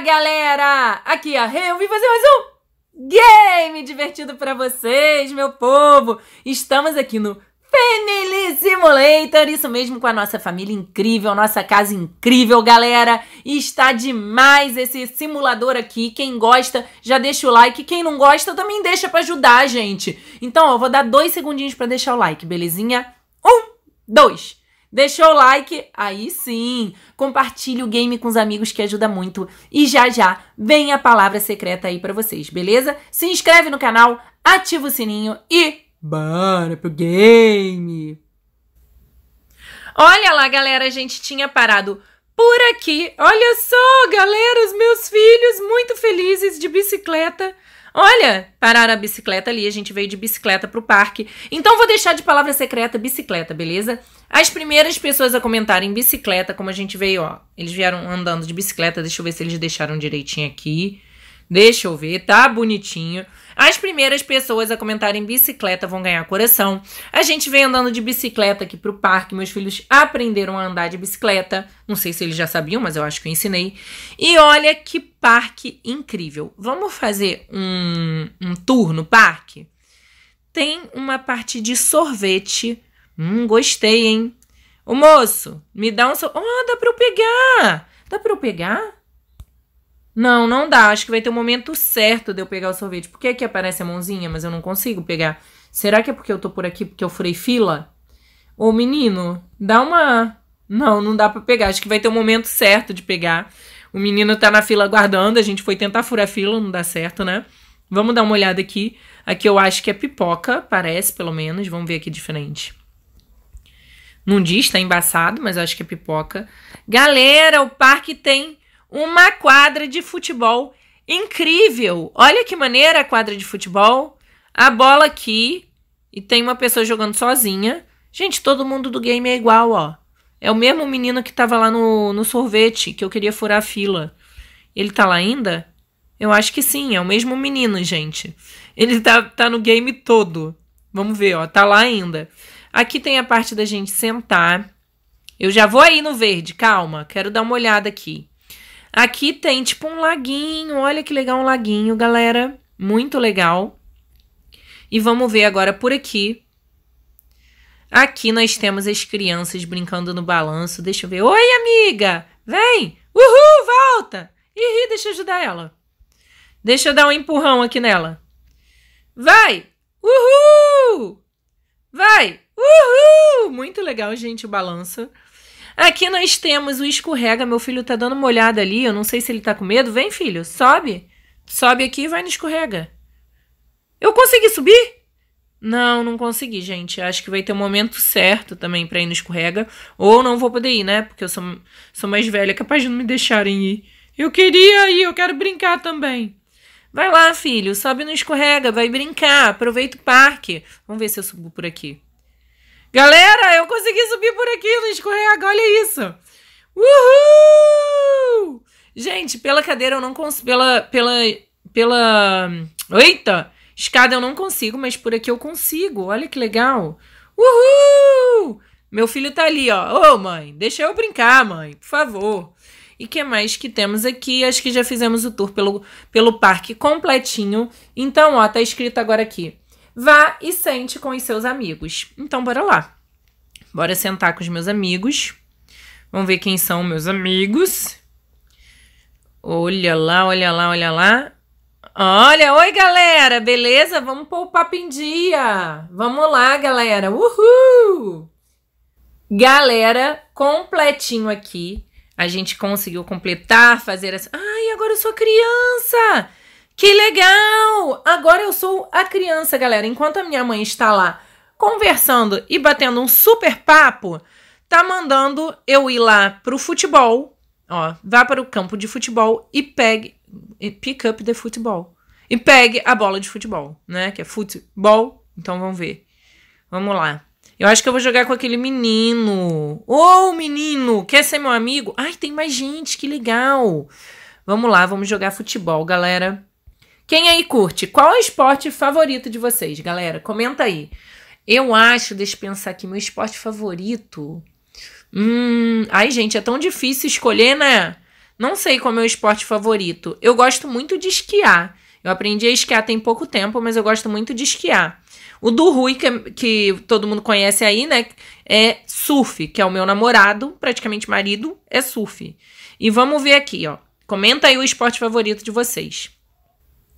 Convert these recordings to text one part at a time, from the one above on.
galera! Aqui é a Rê, eu vim fazer mais um game divertido para vocês, meu povo! Estamos aqui no Family Simulator, isso mesmo, com a nossa família incrível, nossa casa incrível, galera. E está demais esse simulador aqui. Quem gosta, já deixa o like. Quem não gosta, também deixa para ajudar a gente. Então, ó, eu vou dar dois segundinhos para deixar o like, belezinha? Um, dois. Deixou o like? Aí sim! Compartilhe o game com os amigos que ajuda muito. E já já vem a palavra secreta aí para vocês, beleza? Se inscreve no canal, ativa o sininho e bora pro game! Olha lá, galera, a gente tinha parado por aqui. Olha só, galera, os meus filhos muito felizes de bicicleta. Olha, pararam a bicicleta ali, a gente veio de bicicleta pro parque. Então vou deixar de palavra secreta bicicleta, beleza? As primeiras pessoas a comentarem bicicleta, como a gente veio, ó. Eles vieram andando de bicicleta. Deixa eu ver se eles deixaram direitinho aqui. Deixa eu ver, tá bonitinho. As primeiras pessoas a comentarem bicicleta vão ganhar coração. A gente vem andando de bicicleta aqui pro parque. Meus filhos aprenderam a andar de bicicleta. Não sei se eles já sabiam, mas eu acho que eu ensinei. E olha que parque incrível. Vamos fazer um, um tour no parque? Tem uma parte de sorvete Hum, gostei, hein? Ô moço, me dá um. So... Oh, dá pra eu pegar! Dá pra eu pegar? Não, não dá. Acho que vai ter o um momento certo de eu pegar o sorvete. Por que aqui aparece a mãozinha, mas eu não consigo pegar? Será que é porque eu tô por aqui porque eu furei fila? Ô menino, dá uma. Não, não dá para pegar. Acho que vai ter o um momento certo de pegar. O menino tá na fila aguardando. A gente foi tentar furar fila, não dá certo, né? Vamos dar uma olhada aqui. Aqui eu acho que é pipoca, parece pelo menos. Vamos ver aqui de frente. Não diz, tá embaçado, mas acho que é pipoca. Galera, o parque tem uma quadra de futebol incrível. Olha que maneira a quadra de futebol. A bola aqui e tem uma pessoa jogando sozinha. Gente, todo mundo do game é igual, ó. É o mesmo menino que tava lá no, no sorvete, que eu queria furar a fila. Ele tá lá ainda? Eu acho que sim, é o mesmo menino, gente. Ele tá, tá no game todo. Vamos ver, ó, tá lá ainda. Aqui tem a parte da gente sentar. Eu já vou aí no verde, calma, quero dar uma olhada aqui. Aqui tem tipo um laguinho, olha que legal um laguinho, galera, muito legal. E vamos ver agora por aqui. Aqui nós temos as crianças brincando no balanço. Deixa eu ver. Oi, amiga! Vem! Uhul, volta! Ih, deixa eu ajudar ela. Deixa eu dar um empurrão aqui nela. Vai! Uhul! Vai! Uhul! Muito legal, gente, o balança. Aqui nós temos o escorrega. Meu filho tá dando uma olhada ali. Eu não sei se ele tá com medo. Vem, filho, sobe. Sobe aqui e vai no escorrega. Eu consegui subir? Não, não consegui, gente. Acho que vai ter um momento certo também pra ir no escorrega. Ou não vou poder ir, né? Porque eu sou, sou mais velha, é capaz de não me deixarem ir. Eu queria ir, eu quero brincar também. Vai lá, filho, sobe no escorrega, vai brincar, aproveita o parque. Vamos ver se eu subo por aqui. Galera, eu consegui subir por aqui no escorrega, olha isso. Uhul! Gente, pela cadeira eu não consigo. Pela. Pela. Pela. Eita! Escada eu não consigo, mas por aqui eu consigo. Olha que legal. Uhul! Meu filho tá ali, ó. Ô, oh, mãe, deixa eu brincar, mãe, por favor. E que mais que temos aqui? Acho que já fizemos o tour pelo, pelo parque completinho. Então, ó, tá escrito agora aqui. Vá e sente com os seus amigos. Então, bora lá. Bora sentar com os meus amigos. Vamos ver quem são meus amigos. Olha lá, olha lá, olha lá. Olha, oi galera, beleza? Vamos pôr o papo em dia. Vamos lá, galera. Uhul! Galera, completinho aqui. A gente conseguiu completar, fazer essa. Ai, agora eu sou criança! Que legal! Agora eu sou a criança, galera. Enquanto a minha mãe está lá conversando e batendo um super papo, tá mandando eu ir lá pro futebol, ó, vá para o campo de futebol e pegue pick up the futebol. E pegue a bola de futebol, né? Que é futebol. Então vamos ver. Vamos lá. Eu acho que eu vou jogar com aquele menino. Ô, oh, menino, quer ser meu amigo? Ai, tem mais gente, que legal. Vamos lá, vamos jogar futebol, galera. Quem aí curte? Qual é o esporte favorito de vocês, galera? Comenta aí. Eu acho, deixa eu pensar aqui, meu esporte favorito. Hum, ai, gente, é tão difícil escolher, né? Não sei qual é o meu esporte favorito. Eu gosto muito de esquiar. Eu aprendi a esquiar tem pouco tempo, mas eu gosto muito de esquiar. O do Rui, que, que todo mundo conhece aí, né? É surf, que é o meu namorado, praticamente marido, é surf. E vamos ver aqui, ó. Comenta aí o esporte favorito de vocês.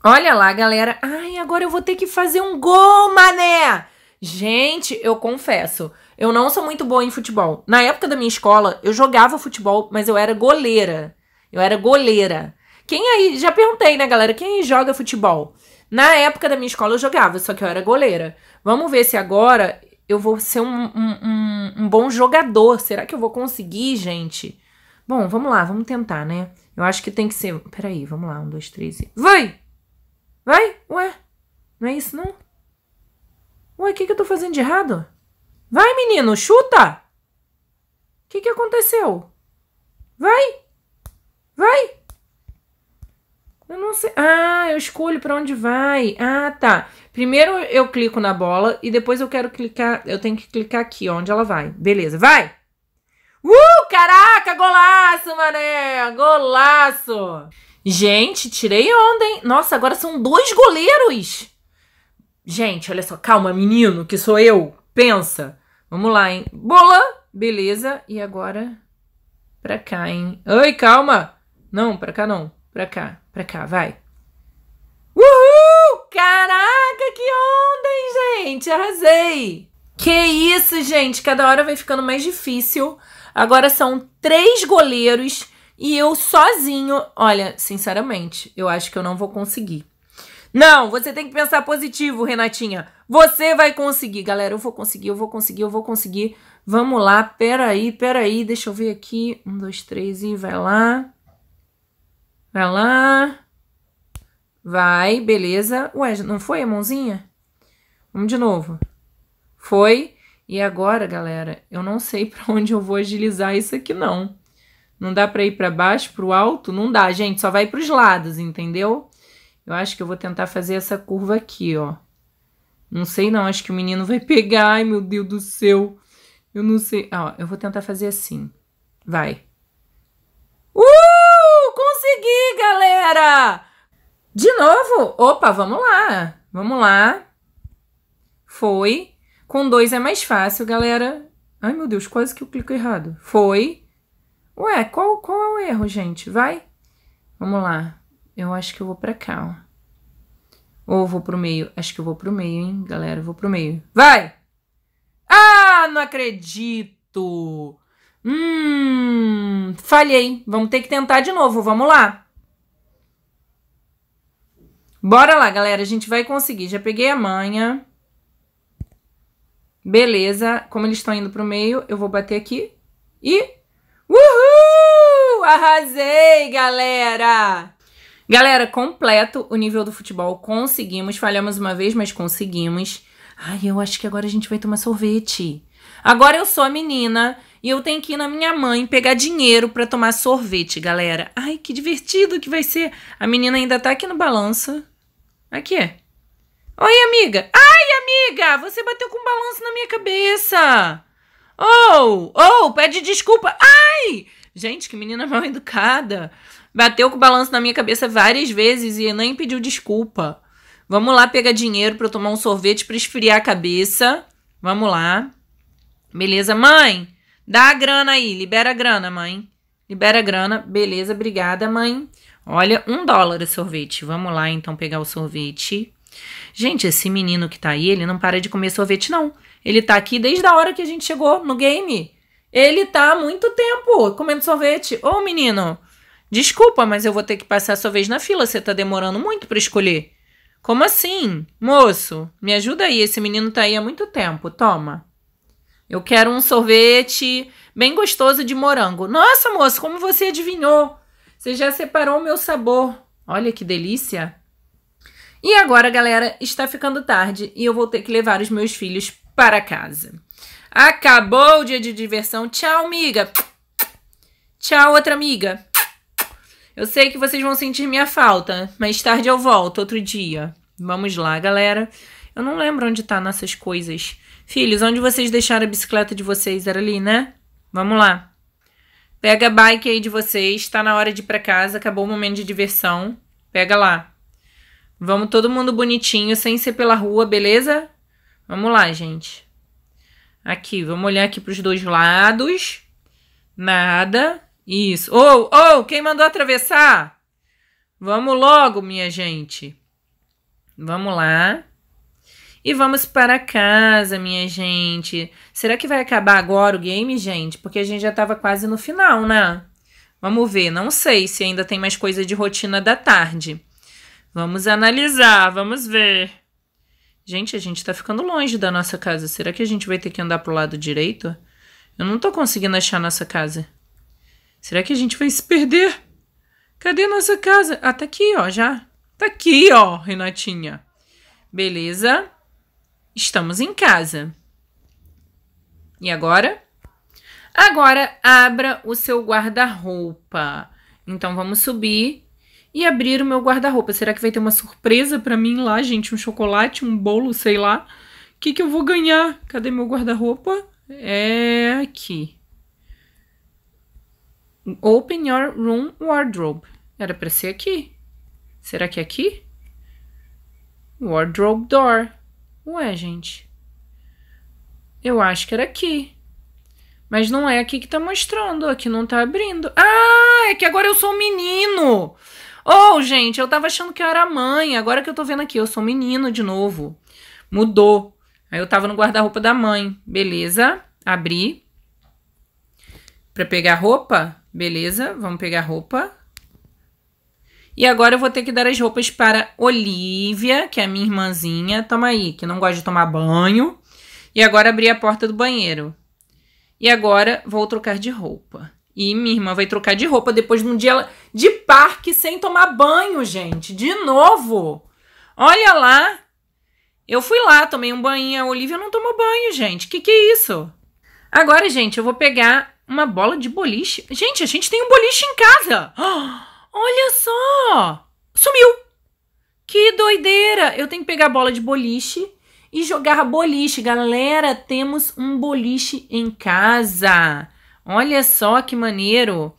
Olha lá, galera. Ai, agora eu vou ter que fazer um gol, mané! Gente, eu confesso, eu não sou muito boa em futebol. Na época da minha escola, eu jogava futebol, mas eu era goleira. Eu era goleira. Quem aí, já perguntei, né, galera, quem aí joga futebol? Na época da minha escola eu jogava, só que eu era goleira. Vamos ver se agora eu vou ser um, um, um, um bom jogador. Será que eu vou conseguir, gente? Bom, vamos lá, vamos tentar, né? Eu acho que tem que ser. Peraí, vamos lá, um, dois, três e. Vai! Vai! Ué! Não é isso não? Ué, o que, que eu tô fazendo de errado? Vai, menino! Chuta! O que, que aconteceu? Vai! Vai! Eu não sei. Ah, eu escolho para onde vai. Ah, tá. Primeiro eu clico na bola e depois eu quero clicar. Eu tenho que clicar aqui, onde ela vai. Beleza, vai! Uh, caraca, golaço, mané! Golaço! Gente, tirei onda, hein? Nossa, agora são dois goleiros. Gente, olha só. Calma, menino, que sou eu. Pensa. Vamos lá, hein? Bola. Beleza. E agora pra cá, hein? Oi, calma. Não, pra cá não. Pra cá. Pra cá, vai. Uhul! Caraca, que onda, hein, gente? Arrasei. Que isso, gente. Cada hora vai ficando mais difícil. Agora são três goleiros e eu sozinho, olha, sinceramente, eu acho que eu não vou conseguir. Não, você tem que pensar positivo, Renatinha. Você vai conseguir, galera. Eu vou conseguir, eu vou conseguir, eu vou conseguir. Vamos lá, peraí, peraí. Deixa eu ver aqui. Um, dois, três e vai lá. Vai lá. Vai, beleza. Ué, não foi a mãozinha? Vamos de novo. Foi. E agora, galera, eu não sei para onde eu vou agilizar isso aqui, não. Não dá para ir para baixo, para o alto? Não dá, gente, só vai para os lados, entendeu? Eu acho que eu vou tentar fazer essa curva aqui, ó. Não sei não, acho que o menino vai pegar. Ai, meu Deus do céu. Eu não sei. Ó, eu vou tentar fazer assim. Vai. Uh! Consegui, galera! De novo? Opa, vamos lá. Vamos lá. Foi. Com dois é mais fácil, galera. Ai, meu Deus, quase que eu clico errado. Foi. Ué, qual, qual é o erro, gente? Vai? Vamos lá. Eu acho que eu vou pra cá, ó. Ou vou pro meio. Acho que eu vou pro meio, hein, galera. Eu vou pro meio. Vai! Ah, não acredito! Hum, falhei. Vamos ter que tentar de novo. Vamos lá. Bora lá, galera. A gente vai conseguir. Já peguei a manha. Beleza. Como eles estão indo pro meio, eu vou bater aqui. E Uhul! Arrasei, galera! Galera, completo o nível do futebol. Conseguimos, falhamos uma vez, mas conseguimos. Ai, eu acho que agora a gente vai tomar sorvete. Agora eu sou a menina e eu tenho que ir na minha mãe pegar dinheiro para tomar sorvete, galera. Ai, que divertido que vai ser. A menina ainda tá aqui no balanço. Aqui. É. Oi, amiga. Ai, amiga, você bateu com o balanço na minha cabeça. Oh, oh, pede desculpa. Ai! Gente, que menina mal educada. Bateu com o balanço na minha cabeça várias vezes e nem pediu desculpa. Vamos lá pegar dinheiro para eu tomar um sorvete para esfriar a cabeça. Vamos lá. Beleza, mãe? Dá a grana aí, libera a grana, mãe. Libera a grana. Beleza, obrigada, mãe. Olha, um dólar o sorvete. Vamos lá então pegar o sorvete. Gente, esse menino que tá aí, ele não para de comer sorvete, não. Ele tá aqui desde a hora que a gente chegou no game. Ele tá há muito tempo comendo sorvete. Ô, menino, desculpa, mas eu vou ter que passar a sua vez na fila. Você tá demorando muito para escolher. Como assim? Moço, me ajuda aí. Esse menino tá aí há muito tempo. Toma. Eu quero um sorvete bem gostoso de morango. Nossa, moço, como você adivinhou? Você já separou o meu sabor. Olha que delícia. E agora, galera, está ficando tarde e eu vou ter que levar os meus filhos para casa. Acabou o dia de diversão. Tchau, amiga. Tchau, outra amiga. Eu sei que vocês vão sentir minha falta. Mais tarde eu volto, outro dia. Vamos lá, galera. Eu não lembro onde tá nossas coisas. Filhos, onde vocês deixaram a bicicleta de vocês? Era ali, né? Vamos lá. Pega a bike aí de vocês. Tá na hora de ir pra casa. Acabou o momento de diversão. Pega lá. Vamos todo mundo bonitinho, sem ser pela rua, beleza? Vamos lá, gente. Aqui, vamos olhar aqui para os dois lados. Nada. Isso. Ou, oh, ou, oh, quem mandou atravessar? Vamos logo, minha gente. Vamos lá. E vamos para casa, minha gente. Será que vai acabar agora o game, gente? Porque a gente já estava quase no final, né? Vamos ver, não sei se ainda tem mais coisa de rotina da tarde. Vamos analisar, vamos ver. Gente, a gente tá ficando longe da nossa casa. Será que a gente vai ter que andar pro lado direito? Eu não tô conseguindo achar nossa casa. Será que a gente vai se perder? Cadê nossa casa? Ah, tá aqui, ó, já. Tá aqui, ó, Renatinha. Beleza. Estamos em casa. E agora? Agora abra o seu guarda-roupa. Então vamos subir e abrir o meu guarda-roupa. Será que vai ter uma surpresa para mim lá, gente? Um chocolate, um bolo, sei lá. O que, que eu vou ganhar? Cadê meu guarda-roupa? É aqui. Open your room wardrobe. Era para ser aqui. Será que é aqui? Wardrobe door. Ué, gente. Eu acho que era aqui. Mas não é aqui que tá mostrando. Aqui não tá abrindo. Ah, é que agora eu sou um menino. Ou, oh, gente, eu tava achando que eu era mãe, agora que eu tô vendo aqui, eu sou menino de novo. Mudou. Aí eu tava no guarda-roupa da mãe. Beleza, abri. Pra pegar roupa? Beleza, vamos pegar roupa. E agora eu vou ter que dar as roupas para Olivia, que é a minha irmãzinha. Toma aí, que não gosta de tomar banho. E agora abri a porta do banheiro. E agora vou trocar de roupa. E minha irmã vai trocar de roupa depois de um dia ela, de parque sem tomar banho, gente. De novo. Olha lá. Eu fui lá, tomei um banho. A Olivia não tomou banho, gente. Que que é isso? Agora, gente, eu vou pegar uma bola de boliche. Gente, a gente tem um boliche em casa. Oh, olha só. Sumiu. Que doideira. Eu tenho que pegar a bola de boliche e jogar boliche. Galera, temos um boliche em casa. Olha só que maneiro.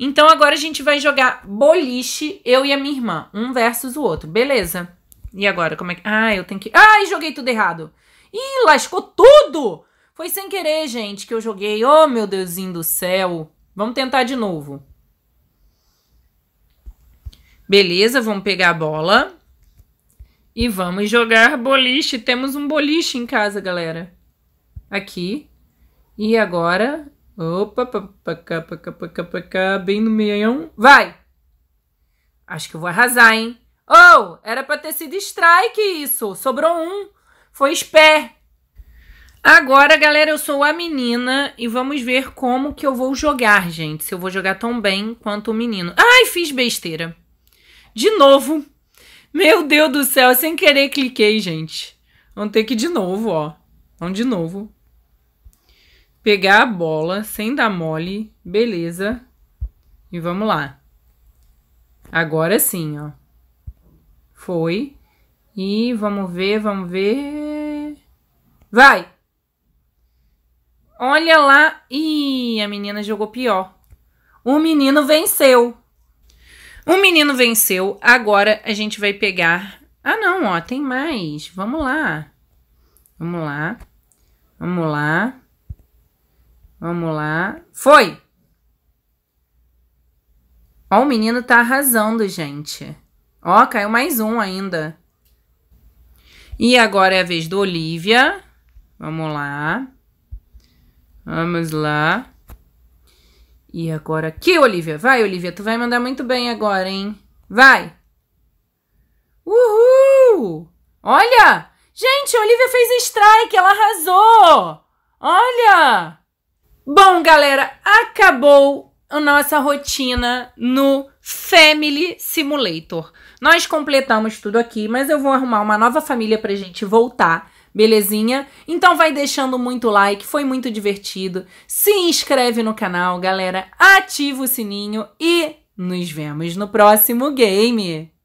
Então agora a gente vai jogar boliche, eu e a minha irmã, um versus o outro. Beleza. E agora, como é que. Ah, eu tenho que. Ai, joguei tudo errado. Ih, lascou tudo! Foi sem querer, gente, que eu joguei. Oh, meu Deusinho do céu. Vamos tentar de novo. Beleza, vamos pegar a bola. E vamos jogar boliche. Temos um boliche em casa, galera. Aqui. E agora Opa, pa cá pa cá bem no meião. Vai! Acho que eu vou arrasar, hein? Oh, era pra ter sido strike isso. Sobrou um. Foi spé. Agora, galera, eu sou a menina e vamos ver como que eu vou jogar, gente. Se eu vou jogar tão bem quanto o menino. Ai, fiz besteira. De novo. Meu Deus do céu, sem querer cliquei, gente. Vamos ter que ir de novo, ó. Vamos de novo pegar a bola sem dar mole, beleza. E vamos lá. Agora sim, ó. Foi. E vamos ver, vamos ver. Vai! Olha lá. Ih, a menina jogou pior. O menino venceu. O menino venceu. Agora a gente vai pegar. Ah, não, ó, tem mais. Vamos lá. Vamos lá. Vamos lá. Vamos lá. Foi! Ó, o menino tá arrasando, gente. Ó, caiu mais um ainda. E agora é a vez do Olivia. Vamos lá. Vamos lá. E agora aqui, Olivia. Vai, Olivia. Tu vai mandar muito bem agora, hein? Vai. Uhul! Olha! Gente, a Olivia fez strike. Ela arrasou! Olha! Bom, galera, acabou a nossa rotina no Family Simulator. Nós completamos tudo aqui, mas eu vou arrumar uma nova família pra gente voltar, belezinha? Então vai deixando muito like, foi muito divertido. Se inscreve no canal, galera, ativa o sininho e nos vemos no próximo game.